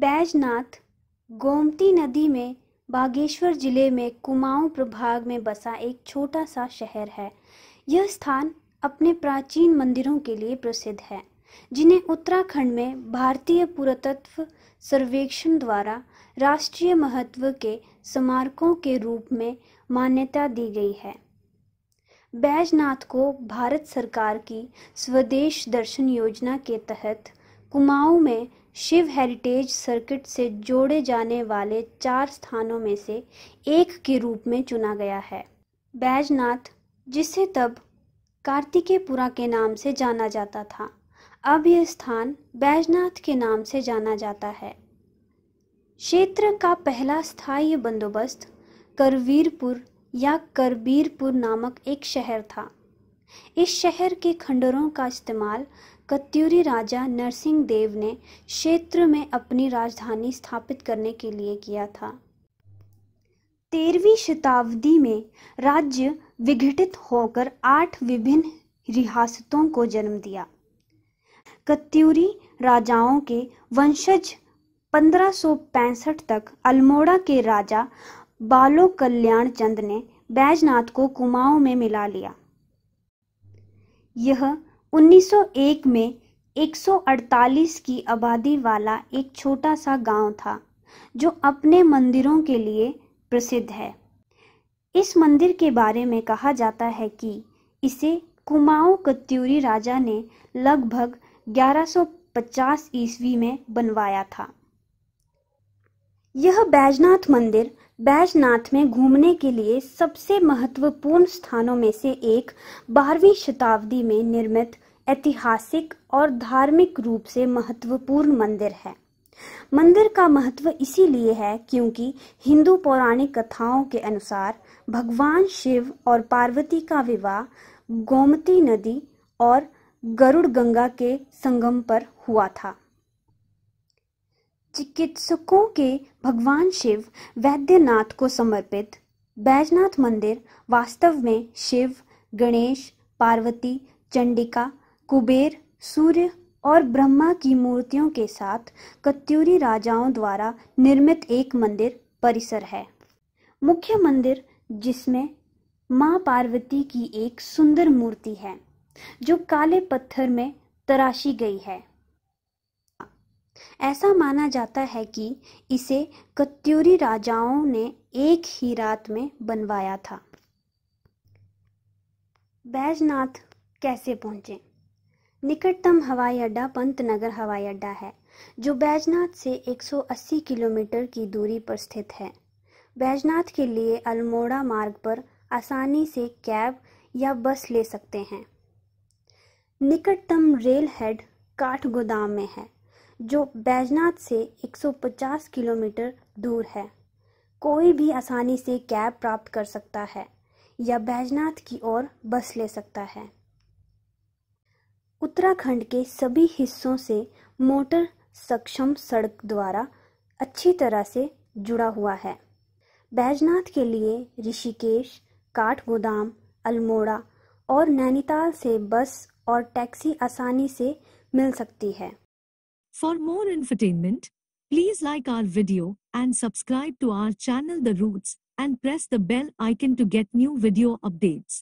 बैजनाथ गोमती नदी में बागेश्वर जिले में कुमाऊं प्रभाग में बसा एक छोटा सा शहर है यह स्थान अपने प्राचीन मंदिरों के लिए प्रसिद्ध है जिन्हें उत्तराखंड में भारतीय पुरातत्व सर्वेक्षण द्वारा राष्ट्रीय महत्व के स्मारकों के रूप में मान्यता दी गई है बैजनाथ को भारत सरकार की स्वदेश दर्शन योजना के तहत कुमाऊं में शिव हेरिटेज सर्किट से जोड़े जाने वाले चार स्थानों में से एक के रूप में चुना गया है बैजनाथ जिसे तब कार्तिकेपुरा के नाम से जाना जाता था अब यह स्थान बैजनाथ के नाम से जाना जाता है क्षेत्र का पहला स्थायी बंदोबस्त करवीरपुर या करबीरपुर नामक एक शहर था इस शहर के खंडरों का इस्तेमाल कत्यूरी राजा नरसिंह देव ने क्षेत्र में अपनी राजधानी स्थापित करने के लिए किया था तेरहवीं शताब्दी में राज्य विघटित होकर आठ विभिन्न रियासतों को जन्म दिया कत्यूरी राजाओं के वंशज 1565 तक अल्मोड़ा के राजा बालो कल्याण चंद ने बैजनाथ को कुमाऊं में मिला लिया यह 1901 में 148 की आबादी वाला एक छोटा सा गांव था जो अपने मंदिरों के लिए प्रसिद्ध है इस मंदिर के बारे में कहा जाता है कि इसे कुमाऊं कत्यूरी राजा ने लगभग 1150 ईस्वी में बनवाया था यह बैजनाथ मंदिर बैजनाथ में घूमने के लिए सबसे महत्वपूर्ण स्थानों में से एक बारहवीं शताब्दी में निर्मित ऐतिहासिक और धार्मिक रूप से महत्वपूर्ण मंदिर है मंदिर का महत्व इसीलिए है क्योंकि हिंदू पौराणिक कथाओं के अनुसार भगवान शिव और पार्वती का विवाह गोमती नदी और गरुड़ गंगा के संगम पर हुआ था चिकित्सकों के भगवान शिव वैद्यनाथ को समर्पित बैजनाथ मंदिर वास्तव में शिव गणेश पार्वती चंडिका कुबेर सूर्य और ब्रह्मा की मूर्तियों के साथ कत्यूरी राजाओं द्वारा निर्मित एक मंदिर परिसर है मुख्य मंदिर जिसमें माँ पार्वती की एक सुंदर मूर्ति है जो काले पत्थर में तराशी गई है ऐसा माना जाता है कि इसे कत्यूरी राजाओं ने एक ही रात में बनवाया था बैजनाथ कैसे पहुंचे निकटतम हवाई अड्डा पंतनगर हवाई अड्डा है जो बैजनाथ से 180 किलोमीटर की दूरी पर स्थित है बैजनाथ के लिए अल्मोड़ा मार्ग पर आसानी से कैब या बस ले सकते हैं निकटतम रेल हेड काठ गोदाम में है जो बैजनाथ से 150 किलोमीटर दूर है कोई भी आसानी से कैब प्राप्त कर सकता है या बैजनाथ की ओर बस ले सकता है उत्तराखंड के सभी हिस्सों से मोटर सक्षम सड़क द्वारा अच्छी तरह से जुड़ा हुआ है बैजनाथ के लिए ऋषिकेश काठगोदाम अल्मोड़ा और नैनीताल से बस और टैक्सी आसानी से मिल सकती है For more infotainment, please like our video and subscribe to our channel The Roots and press the bell icon to get new video updates.